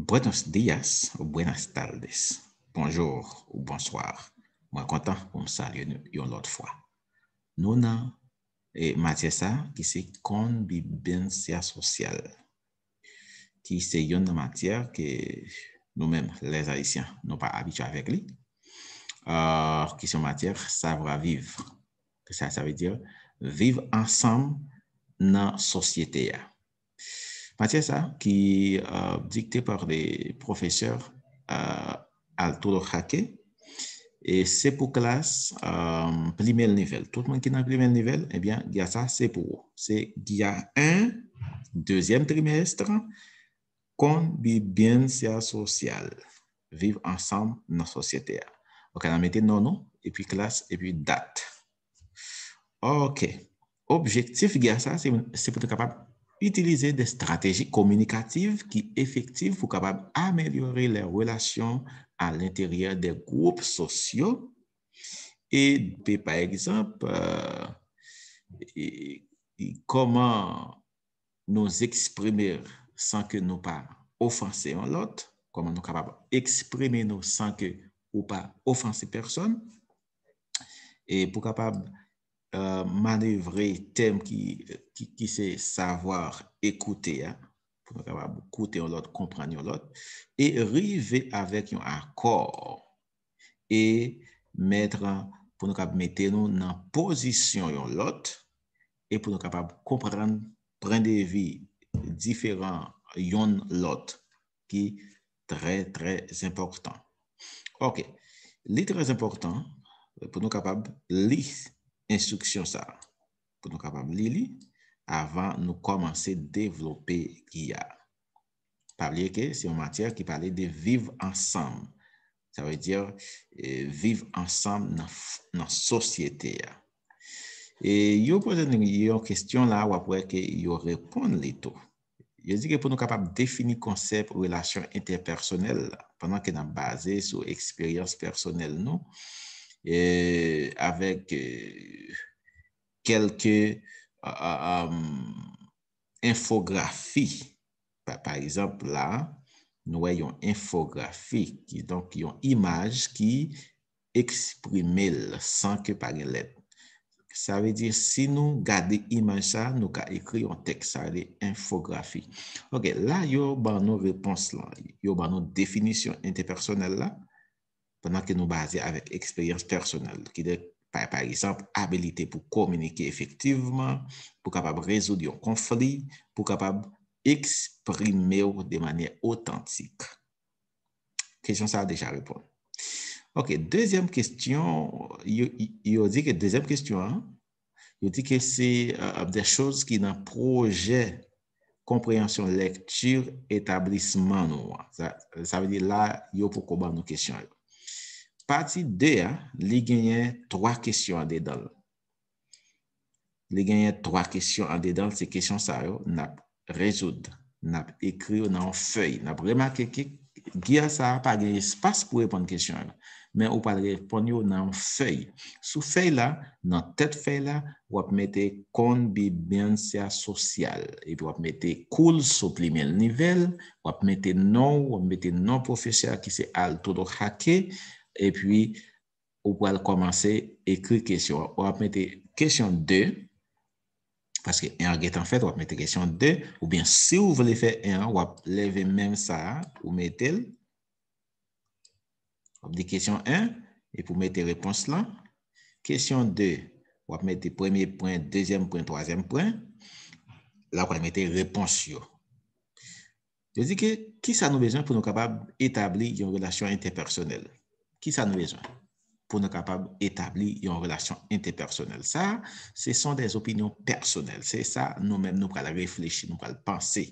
Buenos días ou buenas tardes, bonjour ou bonsoir, mwen kontan, mwen sal yon lot fwa. Nou nan e, matye sa ki se konbibinsya sosyal. Ki se yon nan matye ke nou men, les haisyen, nou pa habicho avek li. Or, euh, ki se matye, sabra viv. Ke sa sa vi dir, viv ansam nan sosyete ya. Matière hein, ça, qui est euh, dictée par les professeurs euh, Alto Et c'est pour classe euh, premier niveau. Tout le monde qui est dans premier niveau, eh bien, il y a ça, c'est pour C'est il y a un deuxième trimestre, bien' sociale. Vivre ensemble dans la société. OK, on a mis non, non, et puis classe, et puis date. OK. Objectif, il y a ça, c'est pour être capable utiliser des stratégies communicatives qui effectives pour capable améliorer les relations à l'intérieur des groupes sociaux et par exemple euh, comment nous exprimer sans que nous pas offenser l'autre comment nous capables exprimer nous sans que ou pas offenser personne et pour capable manévre tem ki se savoir ekoute, pou nou kapab koute yon lot, kompran yon lot, e rive avèk yon akor e mette nou nan posisyon yon lot e pou nou kapab kompran prende vi diferan yon lot ki trè trè impoktan. Ok, li trè impoktan pou nou kapab li instruksyon sa pou nou kapab li li avan nou komanse devlope ki ya. Pablie ke, se yon mater ki pale de viv ansam. Sa ve diyo, euh, viv ansam nan sosyete ya. Yo pose yon kestyon la wapwe yo repon li to. Yo zi ke pou nou kapab defini konsep relasyon interpersonel pandan ke nan base sou eksperyans personel nou, E, avèk e, kelke infografi. Par exemple, la, nou ay yon infografi, ki donk yon imaj ki eksprime l, sanke par yon let. Sa ve di, si nou gade imaj sa, nou ka ekri yon tek sa, yon infografi. Ok, la, yon ban nou repons lan, yon ban nou definisyon ente personel la, Pendant ki nou baze avèk eksperyans personel. Ki de, par exemple, abilite pou kominike efektiveman, pou kapab rezoud yon konflik, pou kapab eksprime ou de manye otantik. Kèsyon sa a deja repon. Ok, dezyem kèsyon, yo di ke dezyem kèsyon, yo di ke se ap de chòz ki nan projè kompreyansyon, lèktur, etablisman nou. Sa vè di la, yo pou koban nou kèsyon yo. Pati de ya, li genye 3 kesyon an dedal. Li genye 3 kesyon an dedal, se kesyon sa yo, nap rejoud, nap ekri yo nan fey, nap remak ke gya sa, pa genye espas pou epon kesyon an, men ou pa genye epon yo nan fey. Sou fey la, nan tet fey la, wap mette konbibensya sosyal, epi wap mette koul sou plimel nivel, wap mette nou, wap mette nou profesya ki se al todo hake, et puis on va commencer à écrire question. On va mettre question 2, parce que 1 en fait, on va mettre question 2, ou bien si vous voulez faire 1, on va lever même ça, ou mettez on dire question 1, et pour mettre réponse là. Question 2, on va mettre premier point, deuxième point, troisième point. Là, on va mettre réponse. Je dis que qui ça nous besoin pour nous capable établir une relation interpersonnelle? Ki sa nou rezon pou nou kapab etabli yon relasyon interpersonel? Sa, se son des opinyon personel. Se sa, nou men nou kal reflechi, nou kal panse.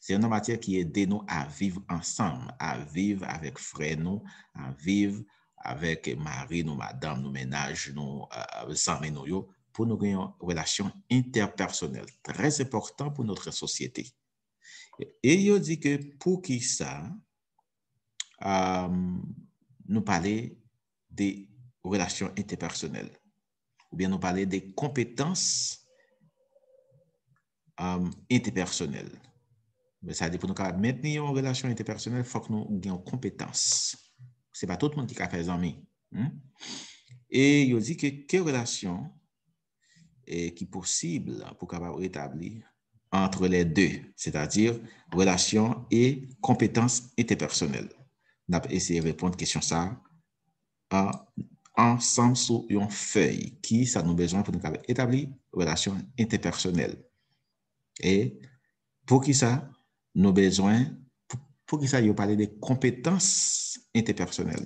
Se yon nou mater ki yede nou aviv ansan, aviv avik fre nou, aviv avik mari nou, madame nou, menaj nou, euh, sanre nou yo, pou nou gen yon relasyon interpersonel. Trez eportan pou notre sosyete. E yo di ke pou ki sa... Euh, nou pale de relasyon ente personel. Ou bien nou pale euh, de kompetans ente personel. Mwen sa de pou nou kabab menteni yo relasyon ente personel, fok nou gen kompetans. Se pa tout moun ki ka fez anmi. E yo di ke relasyon ki posibl pou kabab ou etabli antre le de, se ta dir relasyon et kompetans ente personel. N ap eseye reponde kesyon sa an sansou yon fey ki sa nou bezoan pou nou kabe etabli relasyon interpersonel. E pou ki sa nou bezoan pou ki sa yo pale de kompetans interpersonel.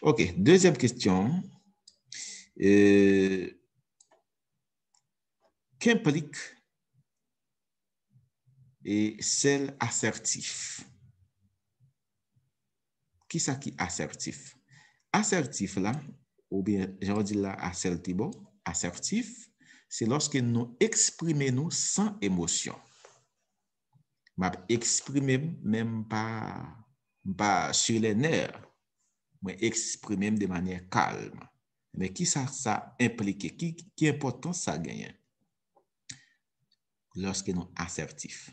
Ok, dezem kestyon kemplik euh, sel asertif Ki sa ki asertif? Asertif la, ou bien jen di la asertibo, asertif, se loske nou eksprime nou san emosyon. Mwen eksprime mwen pa sur le ner, mwen eksprime mwen de manye kalm. Men ki sa sa implike, ki importan sa genyen? Loske nou asertif.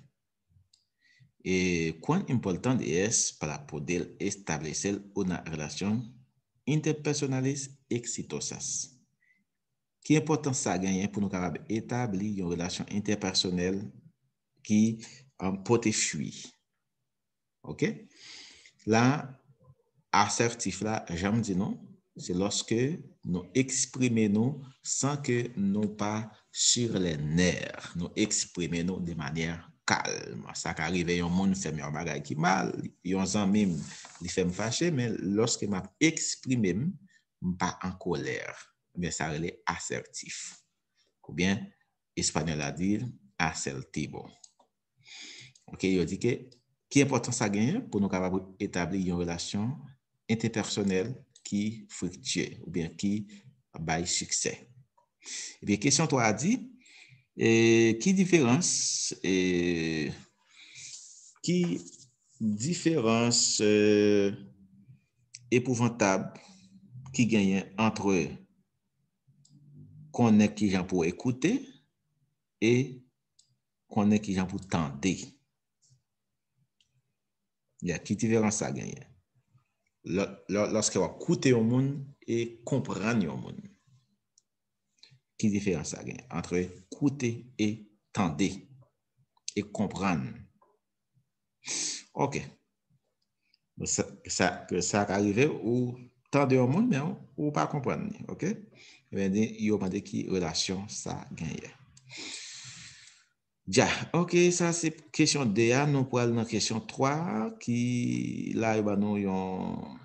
E kwen impotant e es para podel establesel unha relasyon interpersonalis eksitosas. Ki impotant sa genyen pou nou karab etabli yon relasyon interpersonel ki an um, pote fwi. Ok? La asertif la, jame di nou, se loske nou eksprime nou san ke nou pa sur le ner, nou eksprime nou de manyer konpon. Kalm, sa ka rive yon moun fèm yon magay ki mal, yon zan mèm li fèm fachè, men loske m ap eksprimèm, m pa an kolèr, men sa rele asertif. Ou bien, espanèl a dir, asertibo. Ok, yo di ke, ki importan sa genye pou nou kabab etabli yon relasyon interpersonel ki friktye, ou bien ki baye suksè. E eh bien, kesyon to a di... E ki diferans e, e, epouvantab ki genyen antre konen ki jan pou ekoute e konen ki jan pou tande? Ya ki diferans a genyen? Lorske wakoute yon moun e kompran yon moun. Ki diferans sa gen? Antre koute et tende. Et kompran. Ok. Sa ka arrive ou tende ou moun, ou pa kompran. Ok. E yon pande ki relasyon sa gen ye. Dja. Ok, sa se kesyon de a, nou pou al nan kesyon 3, ki la yo e ban nou yon...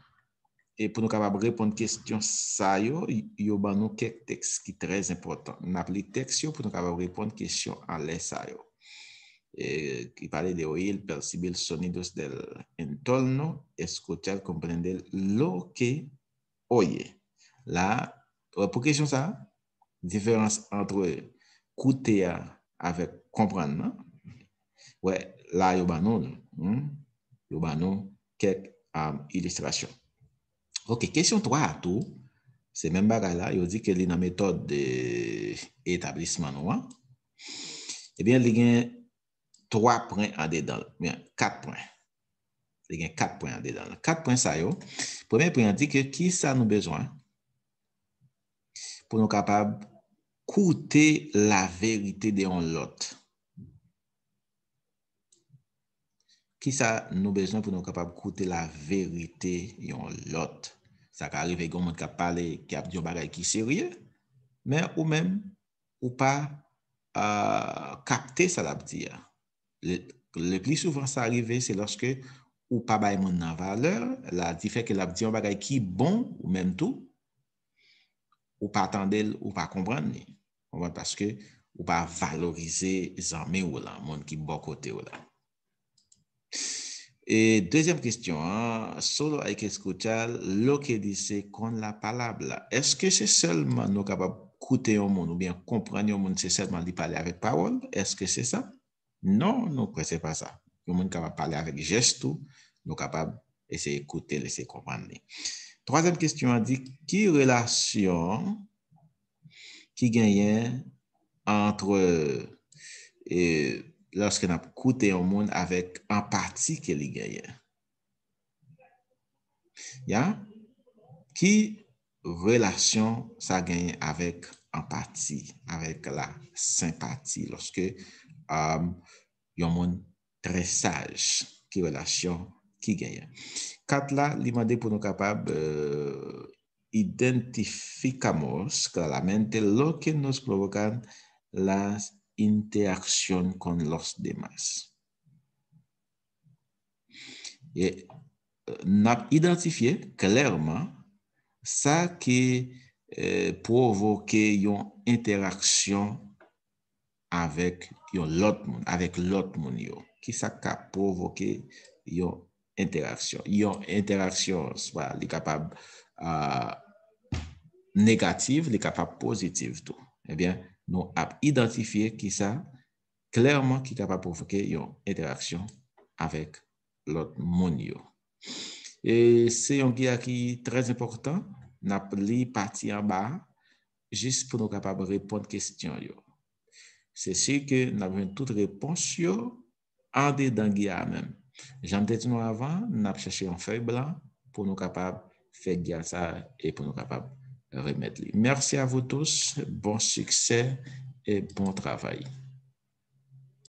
E pou nou kabab repon kestyon sa yo, yo ban nou kek teks ki trez importan. N ap li teks yo pou nou kabab repon kestyon ale sa yo. Ki pale de oye, el percibe l sonidos del entorno, eskote al komprende lo ke oye. La, ou pou kestyon sa, diferans antre kute ya avek komprende, nan? Ouè, la yo ban nou, nan? Hmm? Yo ban nou kek am um, ilistrasyon. Ok, kesyon 3 atou, se men bagay la, yo di ke li nan metode etablisman non, wan, ebyen eh li gen 3 pren an dedan, li gen 4 pren, li gen 4 pren an dedan. 4 pren sa yo, premen pren di ke ki sa nou bejwan pou nou kapab koute la verite de yon lote. ki sa nou bezan pou nou kapap koute la verite yon lot. Sa ka arrive yon moun kap pale ki ap diyon bagay ki serye, men ou men ou pa kapte sa lap diyan. Le pli souvan sa arrive, se lorske ou pa bay moun nan valeur, la di feke lap diyon bagay ki bon ou men tou, ou pa atandel ou pa kompran ni. Ou pa valorize zame ou lan, moun ki bo kote ou lan. Et deuxième question, solo hay que escuchar lo que dice con la palabra. Est-ce que c'est seulement nous capables de écouter au monde, ou bien comprenez au monde, c'est seulement de parler avec parole? Est-ce que c'est ça? Non, non, c'est pas ça. Nous ne pouvons pas parler avec gestes, nous ne pouvons pas essayer de l'écouter, de l'essayer de comprendre. Troisième question, qui est la relation qui gagne entre... Euh, Lorske nap koute yon moun avèk empati ke li gèye. Ya? Ki relasyon sa gèye avèk empati, avèk la sempati, lorske yon moun tresaj ki relasyon ki gèye. Kat la, li mande pou nou kapab identifikamos kala la men, te lo ken nou sprovokan la interaksyon kon los demas. E nat identifiye, klerman, sa ki e, provoke yon interaksyon avek yon lot moun yo. Ki sa ka provoke yon interaksyon. Yon interaksyon, lè kapab negatif, lè kapab pozitif tou. Ebyen, nou ap identifiye ki sa klerman ki kapap poufoke yon interaksyon avek lot moun yo. E se yon gya ki trez important, nap li pati yon ba, jist pou nou kapap repond kestyon yo. Se si ke nap ven tout repons yo, ande dan gya a men. Jan deti nou avan, nap chache yon fèy blan pou nou kapap fè gyan sa e pou nou kapap Merci à vous tous. Bon succès et bon travail.